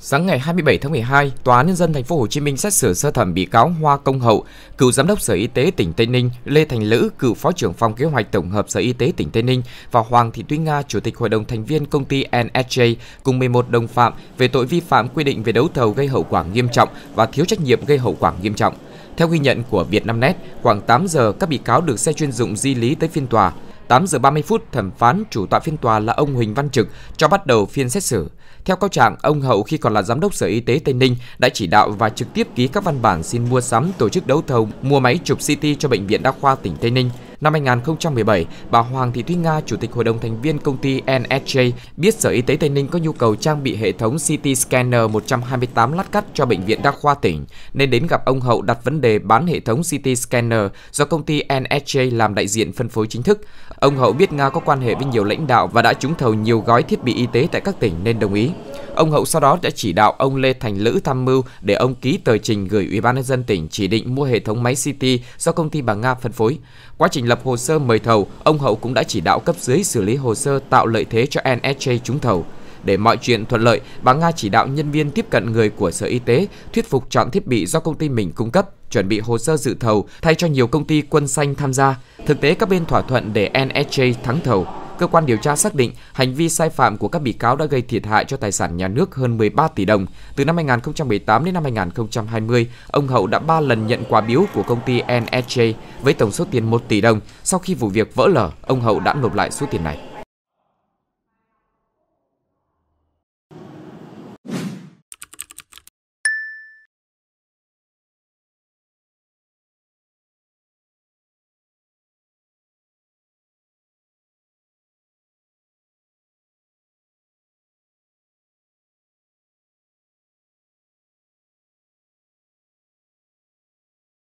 Sáng ngày 27 tháng 12, Tòa án nhân dân thành phố Hồ Chí Minh xét xử sơ thẩm bị cáo Hoa Công Hậu, cựu giám đốc Sở Y tế tỉnh Tây Ninh, Lê Thành Lữ, cựu phó trưởng phòng kế hoạch tổng hợp Sở Y tế tỉnh Tây Ninh và Hoàng Thị Thúy Nga, chủ tịch hội đồng thành viên công ty NSJ cùng 11 đồng phạm về tội vi phạm quy định về đấu thầu gây hậu quả nghiêm trọng và thiếu trách nhiệm gây hậu quả nghiêm trọng. Theo ghi nhận của Vietnamnet, khoảng 8 giờ các bị cáo được xe chuyên dụng di lý tới phiên tòa. 8 giờ 30 phút, thẩm phán chủ tọa phiên tòa là ông Huỳnh Văn Trực cho bắt đầu phiên xét xử. Theo cáo trạng, ông Hậu khi còn là giám đốc Sở Y tế Tây Ninh đã chỉ đạo và trực tiếp ký các văn bản xin mua sắm tổ chức đấu thầu mua máy chụp CT cho bệnh viện đa khoa tỉnh Tây Ninh. Năm 2017, bà Hoàng Thị Thúy Nga, Chủ tịch Hội đồng thành viên công ty NSJ, biết Sở Y tế Tây Ninh có nhu cầu trang bị hệ thống CT Scanner 128 lát cắt cho Bệnh viện Đa khoa tỉnh, nên đến gặp ông Hậu đặt vấn đề bán hệ thống CT Scanner do công ty NSJ làm đại diện phân phối chính thức. Ông Hậu biết Nga có quan hệ với nhiều lãnh đạo và đã trúng thầu nhiều gói thiết bị y tế tại các tỉnh nên đồng ý. Ông Hậu sau đó đã chỉ đạo ông Lê Thành Lữ tham mưu để ông ký tờ trình gửi Ủy ban nhân dân tỉnh chỉ định mua hệ thống máy CT do công ty bà Nga phân phối. Quá trình lập hồ sơ mời thầu, ông Hậu cũng đã chỉ đạo cấp dưới xử lý hồ sơ tạo lợi thế cho NSJ trúng thầu. Để mọi chuyện thuận lợi, bà Nga chỉ đạo nhân viên tiếp cận người của Sở Y tế, thuyết phục chọn thiết bị do công ty mình cung cấp, chuẩn bị hồ sơ dự thầu thay cho nhiều công ty quân xanh tham gia. Thực tế các bên thỏa thuận để NSJ thắng thầu. Cơ quan điều tra xác định hành vi sai phạm của các bị cáo đã gây thiệt hại cho tài sản nhà nước hơn 13 tỷ đồng. Từ năm 2018 đến năm 2020, ông Hậu đã 3 lần nhận quà biếu của công ty NSJ với tổng số tiền 1 tỷ đồng. Sau khi vụ việc vỡ lở, ông Hậu đã nộp lại số tiền này.